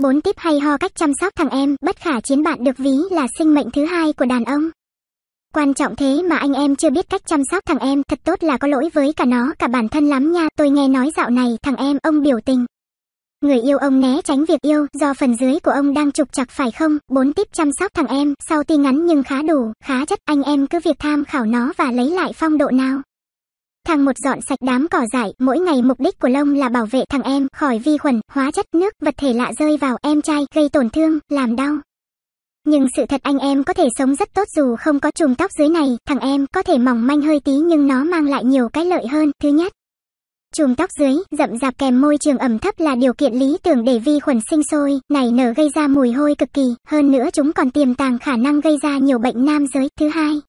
Bốn tip hay ho cách chăm sóc thằng em bất khả chiến bạn được ví là sinh mệnh thứ hai của đàn ông. Quan trọng thế mà anh em chưa biết cách chăm sóc thằng em thật tốt là có lỗi với cả nó cả bản thân lắm nha. Tôi nghe nói dạo này thằng em ông biểu tình. Người yêu ông né tránh việc yêu do phần dưới của ông đang trục chặt phải không? Bốn tip chăm sóc thằng em sau ti ngắn nhưng khá đủ, khá chất. Anh em cứ việc tham khảo nó và lấy lại phong độ nào. Thằng một dọn sạch đám cỏ dại, mỗi ngày mục đích của lông là bảo vệ thằng em khỏi vi khuẩn, hóa chất nước, vật thể lạ rơi vào em trai, gây tổn thương, làm đau. Nhưng sự thật anh em có thể sống rất tốt dù không có chùm tóc dưới này, thằng em có thể mỏng manh hơi tí nhưng nó mang lại nhiều cái lợi hơn. Thứ nhất, chùm tóc dưới, rậm rạp kèm môi trường ẩm thấp là điều kiện lý tưởng để vi khuẩn sinh sôi, nảy nở gây ra mùi hôi cực kỳ, hơn nữa chúng còn tiềm tàng khả năng gây ra nhiều bệnh nam giới. Thứ hai,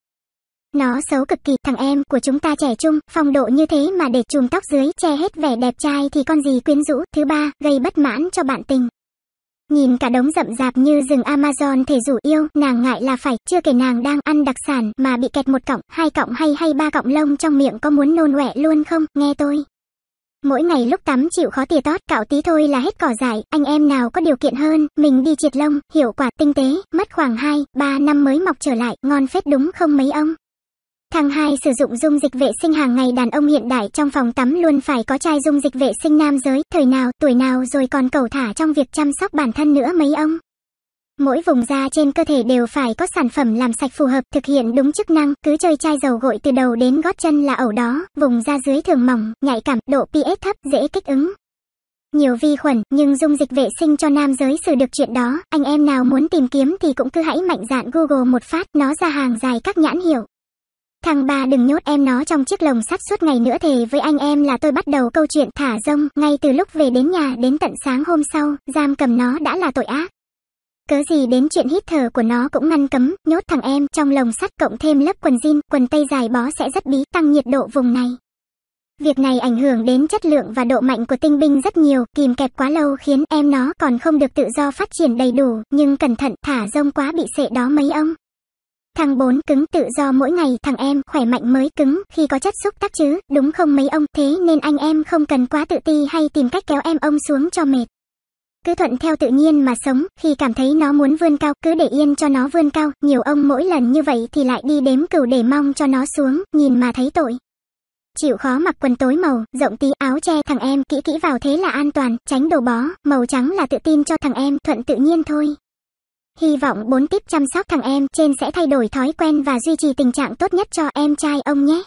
nó xấu cực kỳ, thằng em của chúng ta trẻ trung, phong độ như thế mà để chùm tóc dưới che hết vẻ đẹp trai thì con gì quyến rũ. Thứ ba, gây bất mãn cho bạn tình. Nhìn cả đống rậm rạp như rừng Amazon thể rủ yêu, nàng ngại là phải, chưa kể nàng đang ăn đặc sản mà bị kẹt một cọng, hai cọng hay hay ba cọng lông trong miệng có muốn nôn ọe luôn không, nghe tôi. Mỗi ngày lúc tắm chịu khó tỉa tót, cạo tí thôi là hết cỏ dại, anh em nào có điều kiện hơn, mình đi triệt lông, hiệu quả tinh tế, mất khoảng hai ba năm mới mọc trở lại, ngon phết đúng không mấy ông. Thằng hai sử dụng dung dịch vệ sinh hàng ngày đàn ông hiện đại trong phòng tắm luôn phải có chai dung dịch vệ sinh nam giới, thời nào, tuổi nào rồi còn cầu thả trong việc chăm sóc bản thân nữa mấy ông. Mỗi vùng da trên cơ thể đều phải có sản phẩm làm sạch phù hợp thực hiện đúng chức năng, cứ chơi chai dầu gội từ đầu đến gót chân là ẩu đó, vùng da dưới thường mỏng, nhạy cảm, độ pH thấp, dễ kích ứng. Nhiều vi khuẩn, nhưng dung dịch vệ sinh cho nam giới xử được chuyện đó, anh em nào muốn tìm kiếm thì cũng cứ hãy mạnh dạn Google một phát, nó ra hàng dài các nhãn hiệu. Thằng bà đừng nhốt em nó trong chiếc lồng sắt suốt ngày nữa thề với anh em là tôi bắt đầu câu chuyện thả rông ngay từ lúc về đến nhà đến tận sáng hôm sau, giam cầm nó đã là tội ác. Cớ gì đến chuyện hít thở của nó cũng ngăn cấm, nhốt thằng em trong lồng sắt cộng thêm lớp quần jean, quần tây dài bó sẽ rất bí tăng nhiệt độ vùng này. Việc này ảnh hưởng đến chất lượng và độ mạnh của tinh binh rất nhiều, kìm kẹp quá lâu khiến em nó còn không được tự do phát triển đầy đủ, nhưng cẩn thận thả rông quá bị sệ đó mấy ông. Thằng bốn cứng tự do mỗi ngày thằng em khỏe mạnh mới cứng khi có chất xúc tác chứ, đúng không mấy ông, thế nên anh em không cần quá tự ti hay tìm cách kéo em ông xuống cho mệt. Cứ thuận theo tự nhiên mà sống, khi cảm thấy nó muốn vươn cao, cứ để yên cho nó vươn cao, nhiều ông mỗi lần như vậy thì lại đi đếm cừu để mong cho nó xuống, nhìn mà thấy tội. Chịu khó mặc quần tối màu, rộng tí áo che thằng em, kỹ kỹ vào thế là an toàn, tránh đồ bó, màu trắng là tự tin cho thằng em, thuận tự nhiên thôi. Hy vọng bốn tiếp chăm sóc thằng em trên sẽ thay đổi thói quen và duy trì tình trạng tốt nhất cho em trai ông nhé.